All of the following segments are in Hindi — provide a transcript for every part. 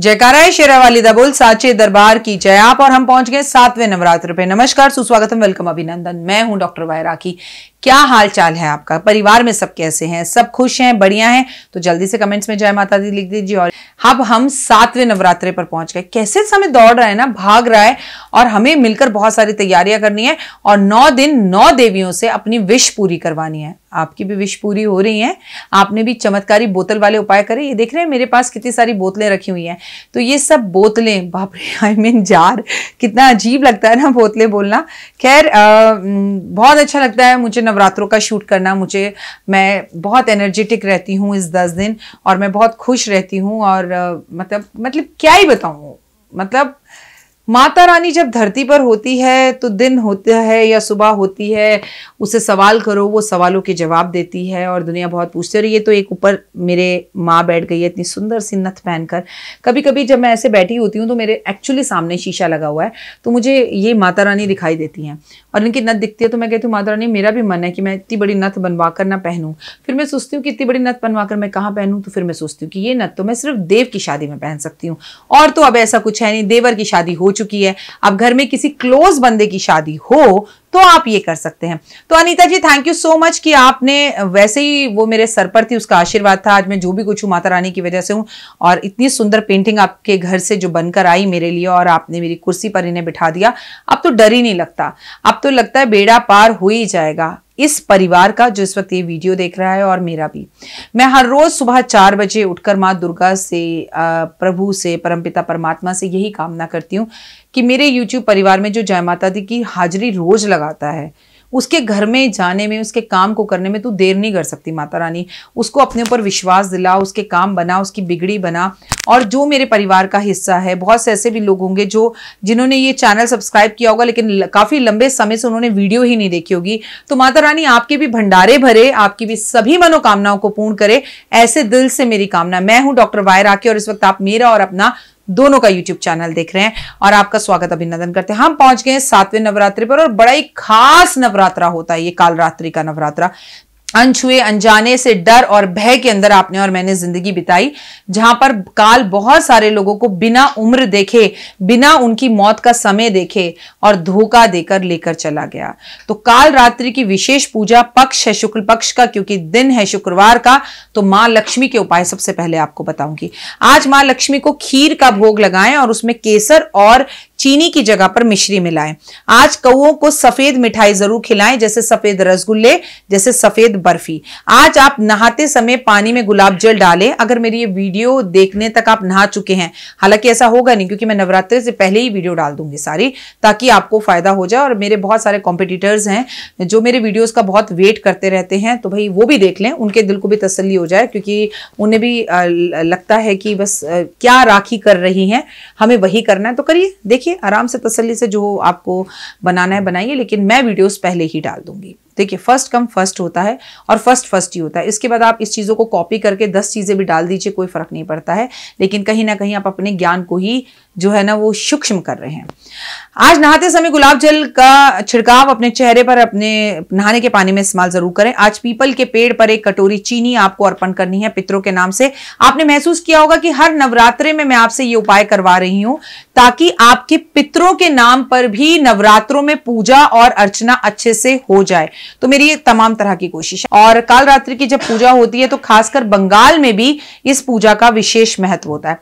जयकारा है शेरा वाली दबोल साचे दरबार की जय आप और हम पहुंच गए सातवें नवरात्र पे नमस्कार सुस्वागतम वेलकम अभिनंदन मैं हूं डॉक्टर वायराकी क्या हाल चाल है आपका परिवार में सब कैसे हैं सब खुश हैं बढ़िया हैं तो जल्दी से कमेंट्स में जय माता दी लिख दीजिए और अब हम सातवें नवरात्रे पर पहुंच गए कैसे समय दौड़ रहा है ना भाग रहा है और हमें मिलकर बहुत सारी तैयारियां करनी है और नौ दिन नौ देवियों से अपनी विश पूरी करवानी है आपकी भी विश पूरी हो रही है आपने भी चमत्कारी बोतल वाले उपाय करे ये देख रहे हैं मेरे पास कितनी सारी बोतलें रखी हुई हैं तो ये सब बोतलें बापरे आई मीन जार कितना अजीब लगता है ना बोतलें बोलना खैर बहुत अच्छा लगता है मुझे नवरात्रों का शूट करना मुझे मैं बहुत एनर्जेटिक रहती हूँ इस दस दिन और मैं बहुत खुश रहती हूँ और मतलब मतलब क्या ही बताऊँ मतलब माता रानी जब धरती पर होती है तो दिन होता है या सुबह होती है उसे सवाल करो वो सवालों के जवाब देती है और दुनिया बहुत पूछती है और ये तो एक ऊपर मेरे माँ बैठ गई है इतनी सुंदर सी नथ पहनकर कभी कभी जब मैं ऐसे बैठी होती हूँ तो मेरे एक्चुअली सामने शीशा लगा हुआ है तो मुझे ये माता रानी दिखाई देती हैं और इनकी नथ दिखती है तो मैं कहती हूँ माता रानी मेरा भी मन है कि मैं इतनी बड़ी नथ बनवा कर ना पहनूँ फिर मैं सोचती हूँ कि इतनी बड़ी नथ बनवा कर मैं कहाँ पहनूँ तो फिर मैं सोचती हूँ कि ये नथ तो मैं सिर्फ देव की शादी में पहन सकती हूँ और तो अब ऐसा कुछ है नहीं देवर की शादी हो चुकी है अब घर में किसी क्लोज बंदे की शादी हो तो आप ये कर सकते हैं तो Anita ji thank you so much कि आपने वैसे ही वो मेरे सर पर थी उसका आशीर्वाद था आज मैं जो भी कुछ हूँ माता रानी की वजह से हूँ और इतनी सुंदर पेंटिंग आपके घर से जो बनकर आई मेरे लिए और आपने मेरी कुर्सी पर इन्हें बिठा दिया अब तो डर ही नहीं लगता अब तो लगता है बेड़ा पार हो ही जाएगा इस परिवार का जो इस वक्त ये वीडियो देख रहा है और मेरा भी मैं हर रोज सुबह चार बजे उठकर माँ दुर्गा से प्रभु से परमपिता परमात्मा से यही कामना करती हूँ कि मेरे यूट्यूब परिवार में जो जय माता दी की हाजिरी रोज लगाता है उसके घर में जाने में उसके काम को करने में तू देर नहीं कर सकती माता रानी उसको अपने ऊपर विश्वास दिला उसके काम बना उसकी बिगड़ी बना और जो मेरे परिवार का हिस्सा है बहुत से ऐसे भी लोग होंगे जो जिन्होंने ये चैनल सब्सक्राइब किया होगा लेकिन काफ़ी लंबे समय से उन्होंने वीडियो ही नहीं देखी होगी तो माता रानी आपके भी भंडारे भरे आपकी भी सभी मनोकामनाओं को पूर्ण करे ऐसे दिल से मेरी कामना मैं हूं डॉक्टर वायर आके और इस वक्त आप मेरा और अपना दोनों का यूट्यूब चैनल देख रहे हैं और आपका स्वागत अभिनंदन करते हैं हम पहुंच गए सातवें नवरात्रि पर और बड़ा ही खास नवरात्रा होता है ये कालरात्रि का नवरात्रा अनछुए अनजाने से डर और भय के अंदर आपने और मैंने जिंदगी बिताई जहां पर काल बहुत सारे लोगों को बिना उम्र देखे बिना उनकी मौत का समय देखे और धोखा देकर लेकर चला गया तो काल रात्रि की विशेष पूजा पक्ष है शुक्ल पक्ष का क्योंकि दिन है शुक्रवार का तो मां लक्ष्मी के उपाय सबसे पहले आपको बताऊंगी आज मां लक्ष्मी को खीर का भोग लगाएं और उसमें केसर और चीनी की जगह पर मिश्री मिलाएं आज कौओं को सफेद मिठाई जरूर खिलाएं जैसे सफेद रसगुल्ले जैसे सफेद बर्फी आज आप नहाते समय पानी में गुलाब जल डालें अगर मेरी ये वीडियो देखने तक आप नहा चुके हैं हालांकि ऐसा होगा नहीं क्योंकि मैं नवरात्रि से पहले ही वीडियो डाल दूंगी सारी ताकि आपको फायदा हो जाए और मेरे बहुत सारे कॉम्पिटिटर्स हैं जो मेरे वीडियोज का बहुत वेट करते रहते हैं तो भाई वो भी देख लें उनके दिल को भी तसली हो जाए क्योंकि उन्हें भी लगता है कि बस क्या राखी कर रही है हमें वही करना है तो करिए देखिए देखिए आराम से तसल्ली से जो आपको बनाना है बनाइए लेकिन मैं वीडियोस पहले ही डाल दूंगी देखिए फर्स्ट कम फर्स्ट होता है और फर्स्ट फर्स्ट ही होता है इसके बाद आप इस चीज़ों को कॉपी करके दस चीज़ें भी डाल दीजिए कोई फ़र्क नहीं पड़ता है लेकिन कहीं ना कहीं आप अपने ज्ञान को ही जो है ना वो सूक्ष्म कर रहे हैं आज नहाते समय गुलाब जल का छिड़काव अपने चेहरे पर अपने नहाने के पानी में इस्तेमाल जरूर करें आज पीपल के पेड़ पर एक कटोरी चीनी आपको अर्पण करनी है पितरों के नाम से आपने महसूस किया होगा कि हर नवरात्रे में मैं आपसे ये उपाय करवा रही हूं ताकि आपके पितरों के नाम पर भी नवरात्रों में पूजा और अर्चना अच्छे से हो जाए तो मेरी ये तमाम तरह की कोशिश है और काल रात्रि की जब पूजा होती है तो खासकर बंगाल में भी इस पूजा का विशेष महत्व होता है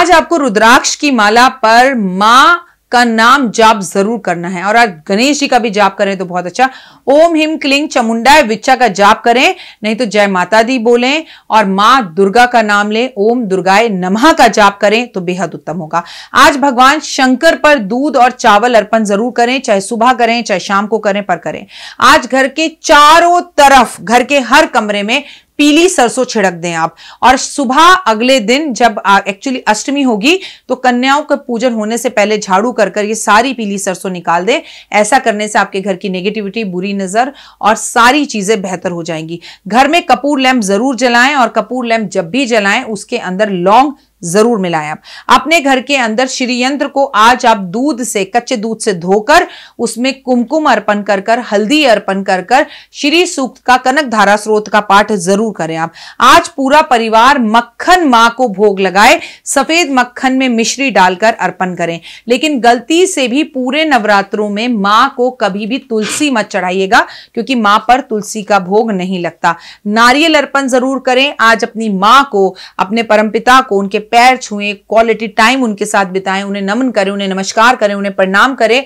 आज आपको रुद्राक्ष की माला पर माँ का नाम जाप जरूर करना है और आज गणेश जी का भी जाप करें तो बहुत अच्छा ओम हिम क्लिंग चमुंडा विच्छा का जाप करें नहीं तो जय माता दी बोलें और माँ दुर्गा का नाम लें ओम दुर्गाए नमः का जाप करें तो बेहद उत्तम होगा आज भगवान शंकर पर दूध और चावल अर्पण जरूर करें चाहे सुबह करें चाहे शाम को करें पर करें आज घर के चारों तरफ घर के हर कमरे में पीली सरसों छिड़क दें आप और सुबह अगले दिन जब एक्चुअली अष्टमी होगी तो कन्याओं का पूजन होने से पहले झाड़ू कर कर ये सारी पीली सरसों निकाल दें ऐसा करने से आपके घर की नेगेटिविटी बुरी नजर और सारी चीजें बेहतर हो जाएंगी घर में कपूर लैम्प जरूर जलाएं और कपूर लैम्प जब भी जलाएं उसके अंदर लौंग जरूर मिलाएं आप अपने घर के अंदर श्रीयंत्र को आज आप दूध से कच्चे दूध से धोकर उसमें कुमकुम अर्पण कर कर हल्दी अर्पण कर कर श्री सूक्त का कनक धारा स्रोत का पाठ जरूर करें आप आज पूरा परिवार मक्खन माँ को भोग लगाए सफेद मक्खन में मिश्री डालकर अर्पण करें लेकिन गलती से भी पूरे नवरात्रों में माँ को कभी भी तुलसी मत चढ़ाइएगा क्योंकि माँ पर तुलसी का भोग नहीं लगता नारियल अर्पण जरूर करें आज अपनी माँ को अपने परमपिता को उनके पैर छुए क्वालिटी टाइम उनके साथ बिताएं उन्हें नमन करें उन्हें नमस्कार करें उन्हें प्रणाम करें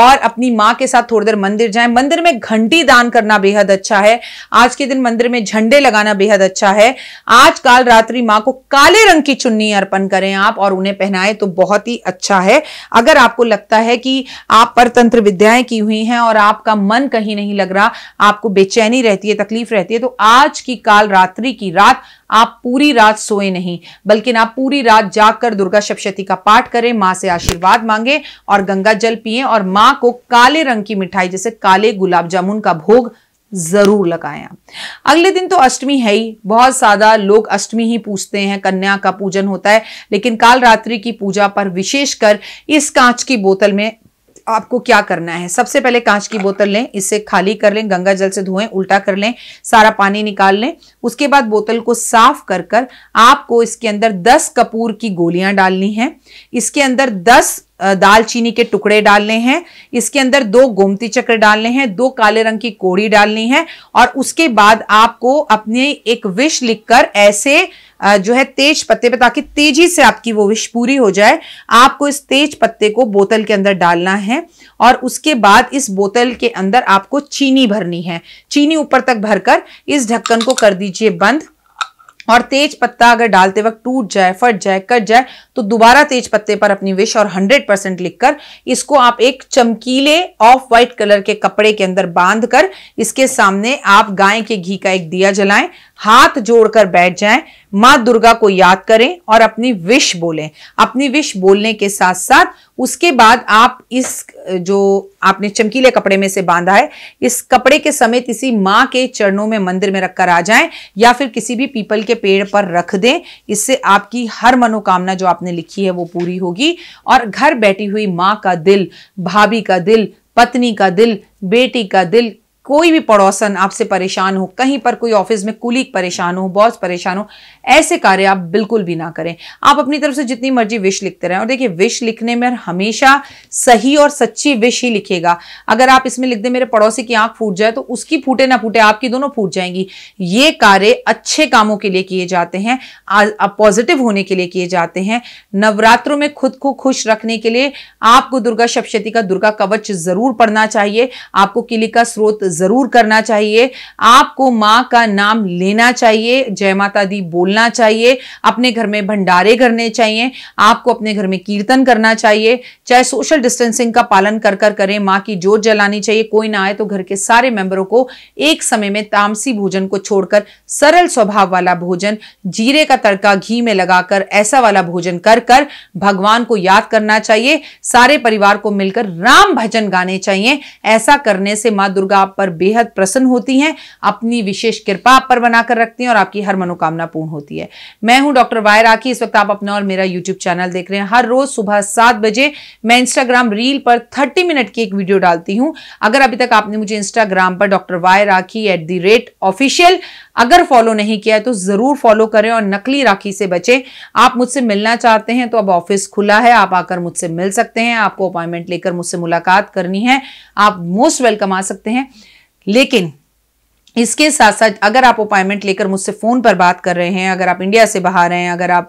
और अपनी माँ के साथ थोड़ी देर मंदिर जाएं मंदिर में घंटी दान करना बेहद अच्छा है आज के दिन मंदिर में झंडे लगाना बेहद अच्छा है आज काल रात्रि माँ को काले रंग की चुन्नी अर्पण करें आप और उन्हें पहनाए तो बहुत ही अच्छा है अगर आपको लगता है कि आप परतंत्र विद्याएं की हुई हैं और आपका मन कहीं नहीं लग रहा आपको बेचैनी रहती है तकलीफ रहती है तो आज की काल रात्रि की रात आप पूरी रात सोए नहीं बल्कि आप पूरी रात जागकर दुर्गा सप्शती का पाठ करें माँ से आशीर्वाद मांगे और गंगा जल पिए और मां को काले रंग की मिठाई जैसे काले गुलाब जामुन का भोग जरूर लगाया अगले दिन तो अष्टमी है ही बहुत ज्यादा लोग अष्टमी ही पूछते हैं कन्या का पूजन होता है लेकिन काल रात्रि की पूजा पर विशेषकर इस कांच की बोतल में आपको क्या करना है सबसे पहले कांच की बोतल लें इसे खाली कर लें गंगा जल से धोएं उल्टा कर लें सारा पानी निकाल लें उसके बाद बोतल को साफ कर कर आपको इसके अंदर दस कपूर की गोलियां डालनी हैं इसके अंदर दस दालचीनी के टुकड़े डालने हैं इसके अंदर दो गोमती चक्र डालने हैं दो काले रंग की कोड़ी डालनी है और उसके बाद आपको अपने एक विश लिखकर ऐसे जो है तेज पत्ते पे ताकि तेजी से आपकी वो विश पूरी हो जाए आपको इस तेज पत्ते को बोतल के अंदर डालना है और उसके बाद इस बोतल के अंदर आपको चीनी भरनी है चीनी ऊपर तक भरकर इस ढक्कन को कर दीजिए बंद और तेज पत्ता अगर डालते वक्त टूट जाए फट जाए कट जाए तो दोबारा तेज पत्ते पर अपनी विश और 100 परसेंट लिखकर इसको आप एक चमकीले ऑफ व्हाइट कलर के कपड़े के अंदर बांध कर इसके सामने आप गाय के घी का एक दिया जलाएं हाथ जोड़कर बैठ जाएं माँ दुर्गा को याद करें और अपनी विश बोलें अपनी विश बोलने के साथ साथ उसके बाद आप इस जो आपने चमकीले कपड़े में से बांधा है इस कपड़े के समेत इसी माँ के चरणों में मंदिर में रखकर आ जाएं या फिर किसी भी पीपल के पेड़ पर रख दें इससे आपकी हर मनोकामना जो आपने लिखी है वो पूरी होगी और घर बैठी हुई माँ का दिल भाभी का दिल पत्नी का दिल बेटी का दिल कोई भी पड़ोसन आपसे परेशान हो कहीं पर कोई ऑफिस में कुलीग परेशान हो बॉस परेशान हो ऐसे कार्य आप बिल्कुल भी ना करें आप अपनी तरफ से जितनी मर्जी विश लिखते रहें और देखिए विश लिखने में हमेशा सही और सच्ची विश ही लिखेगा अगर आप इसमें लिख दें मेरे पड़ोसी की आंख फूट जाए तो उसकी फूटे ना फूटे आपकी दोनों फूट जाएंगी ये कार्य अच्छे कामों के लिए किए जाते हैं पॉजिटिव होने के लिए किए जाते हैं नवरात्रों में खुद को खुश रखने के लिए आपको दुर्गा सप्शती का दुर्गा कवच जरूर पढ़ना चाहिए आपको किली का स्रोत जरूर करना चाहिए आपको माँ का नाम लेना चाहिए जय माता दी बोलना बोलना चाहिए अपने घर में भंडारे करने चाहिए आपको अपने घर में कीर्तन करना चाहिए चाहे सोशल डिस्टेंसिंग का पालन कर कर करें माँ की जोत जलानी चाहिए कोई ना आए तो घर के सारे मेंबरों को एक समय में तामसी भोजन को छोड़कर सरल स्वभाव वाला भोजन जीरे का तड़का घी में लगाकर ऐसा वाला भोजन कर कर भगवान को याद करना चाहिए सारे परिवार को मिलकर राम भजन गाने चाहिए ऐसा करने से माँ दुर्गा आप पर बेहद प्रसन्न होती हैं अपनी विशेष कृपा आप पर बनाकर रखती हैं और आपकी हर मनोकामना पूर्ण होती है होती है मैं हूं डॉक्टर वाय राखी इस वक्त आप अपना और मेरा यूट्यूब चैनल देख रहे हैं हर रोज सुबह सात बजे मैं इंस्टाग्राम रील पर थर्टी मिनट की एक वीडियो डालती हूं अगर अभी तक आपने मुझे इंस्टाग्राम पर doctor Y Rakhi at the rate official अगर फॉलो नहीं किया है तो जरूर फॉलो करें और नकली राखी से बचें आप मुझसे मिलना चाहते हैं तो अब ऑफिस खुला है आप आकर मुझसे मिल सकते हैं आपको अपॉइंटमेंट लेकर मुझसे मुलाकात करनी है आप मोस्ट वेलकम आ सकते हैं लेकिन इसके साथ साथ अगर आप अपॉइंटमेंट लेकर मुझसे फ़ोन पर बात कर रहे हैं अगर आप इंडिया से बाहर हैं अगर आप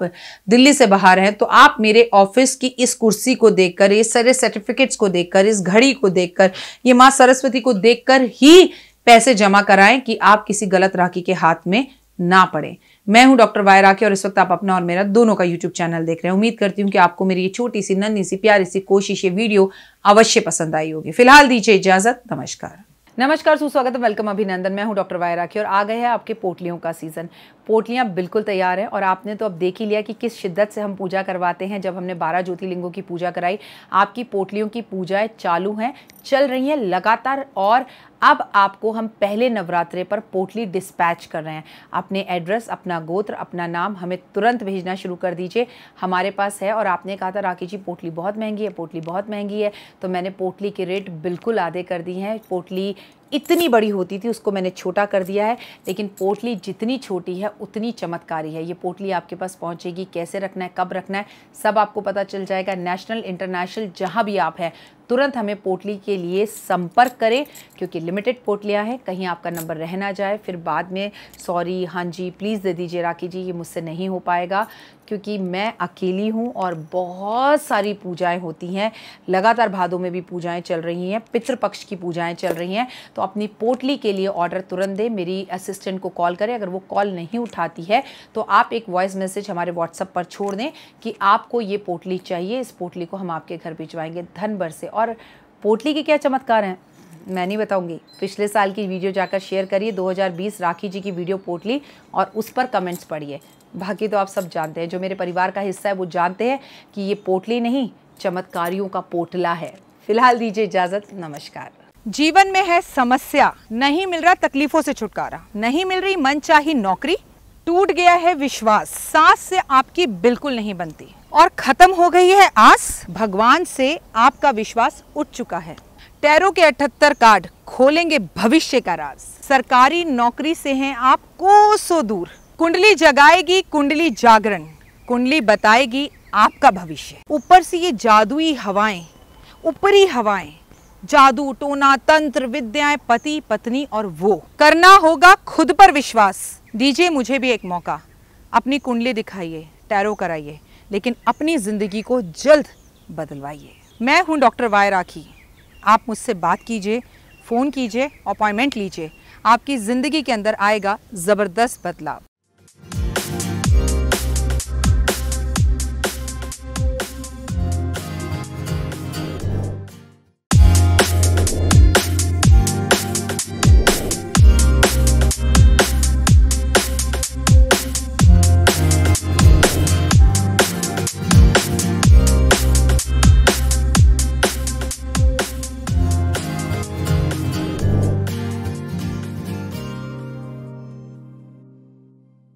दिल्ली से बाहर हैं तो आप मेरे ऑफिस की इस कुर्सी को देखकर इस सारे सर्टिफिकेट्स को देखकर इस घड़ी को देखकर ये माँ सरस्वती को देखकर ही पैसे जमा कराएं कि आप किसी गलत राखी के हाथ में ना पड़े मैं हूं डॉक्टर वाय राखी और इस वक्त आप अपना और मेरा दोनों का यूट्यूब चैनल देख रहे हैं उम्मीद करती हूं कि आपको मेरी ये छोटी सी नन्ही सी प्यारी सी कोशिश ये वीडियो अवश्य पसंद आई होगी फिलहाल दीजिए इजाजत नमस्कार नमस्कार सुस्वागत वेलकम अभिनंदन मैं हूं डॉक्टर वायराखी और आ गए हैं आपके पोटलियों का सीजन पोटलियाँ बिल्कुल तैयार हैं और आपने तो अब देख ही लिया कि किस शिद्दत से हम पूजा करवाते हैं जब हमने बारह ज्योतिर्लिंगों की पूजा कराई आपकी पोटलियों की पूजाएँ चालू हैं चल रही हैं लगातार और अब आपको हम पहले नवरात्रे पर पोटली डिस्पैच कर रहे हैं अपने एड्रेस अपना गोत्र अपना नाम हमें तुरंत भेजना शुरू कर दीजिए हमारे पास है और आपने कहा था राखी जी पोटली बहुत महंगी है पोटली बहुत महंगी है तो मैंने पोटली के रेट बिल्कुल आधे कर दी हैं पोटली इतनी बड़ी होती थी उसको मैंने छोटा कर दिया है लेकिन पोटली जितनी छोटी है उतनी चमत्कारी है ये पोटली आपके पास पहुंचेगी कैसे रखना है कब रखना है सब आपको पता चल जाएगा नेशनल इंटरनेशनल जहाँ भी आप हैं तुरंत हमें पोटली के लिए संपर्क करें क्योंकि लिमिटेड पोटलियाँ हैं कहीं आपका नंबर रह ना जाए फिर बाद में सॉरी हाँ जी प्लीज़ दे दीजिए राखी जी ये मुझसे नहीं हो पाएगा क्योंकि मैं अकेली हूँ और बहुत सारी पूजाएँ होती हैं लगातार भादों में भी पूजाएँ चल रही हैं पितृपक्ष की पूजाएँ चल रही हैं तो अपनी पोटली के लिए ऑर्डर तुरंत दें मेरी असिस्टेंट को कॉल करें अगर वो कॉल नहीं उठाती है तो आप एक वॉइस मैसेज हमारे व्हाट्सअप पर छोड़ दें कि आपको ये पोटली चाहिए इस पोटली को हम आपके घर भिजवाएंगे धन भर से और पोटली के क्या चमत्कार हैं मैं नहीं बताऊंगी पिछले साल की वीडियो जाकर शेयर करिए 2020 राखी जी की वीडियो पोटली और उस पर कमेंट्स पढ़िए बाकी तो आप सब जानते हैं जो मेरे परिवार का हिस्सा है वो जानते हैं कि ये पोटली नहीं चमत्कारियों का पोटला है फिलहाल दीजिए इजाज़त नमस्कार जीवन में है समस्या नहीं मिल रहा तकलीफों से छुटकारा नहीं मिल रही मन नौकरी टूट गया है विश्वास सांस से आपकी बिल्कुल नहीं बनती और ख़त्म हो गई है आस भगवान से आपका विश्वास उठ चुका है टैरो के 78 कार्ड खोलेंगे भविष्य का राज सरकारी नौकरी से हैं आप कोसों दूर कुंडली जगाएगी कुंडली जागरण कुंडली बताएगी आपका भविष्य ऊपर से ये जादुई हवाएं ऊपरी हवाएं जादू टोना तंत्र विद्याएं पति पत्नी और वो करना होगा खुद पर विश्वास दीजिए मुझे भी एक मौका अपनी कुंडली दिखाइए टैरो कराइए लेकिन अपनी ज़िंदगी को जल्द बदलवाइए मैं हूँ डॉक्टर वाय राखी आप मुझसे बात कीजिए फ़ोन कीजिए अपॉइंटमेंट लीजिए आपकी ज़िंदगी के अंदर आएगा ज़बरदस्त बदलाव